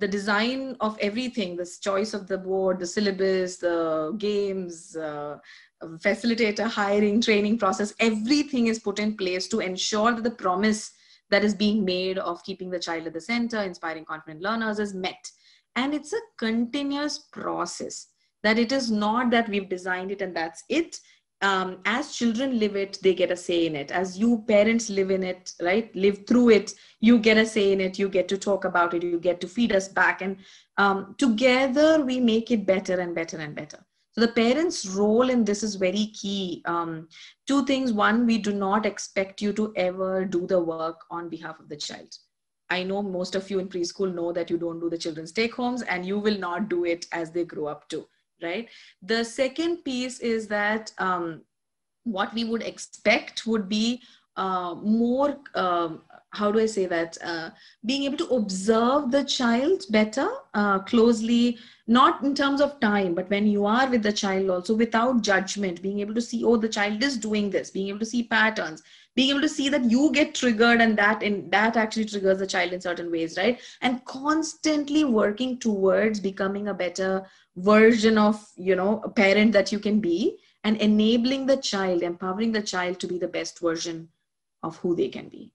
the design of everything this choice of the board the syllabus the games uh, um, facilitator hiring training process everything is put in place to ensure that the promise that is being made of keeping the child at the center inspiring confident learners is met and it's a continuous process that it is not that we've designed it and that's it um, as children live it they get a say in it as you parents live in it right live through it you get a say in it you get to talk about it you get to feed us back and um, together we make it better and better and better so the parents role in this is very key um, two things one we do not expect you to ever do the work on behalf of the child I know most of you in preschool know that you don't do the children's take homes and you will not do it as they grow up too right? The second piece is that um, what we would expect would be uh, more um, how do I say that? Uh, being able to observe the child better, uh, closely, not in terms of time, but when you are with the child also without judgment, being able to see, oh, the child is doing this, being able to see patterns, being able to see that you get triggered and that in that actually triggers the child in certain ways, right? And constantly working towards becoming a better version of, you know, a parent that you can be and enabling the child, empowering the child to be the best version of who they can be.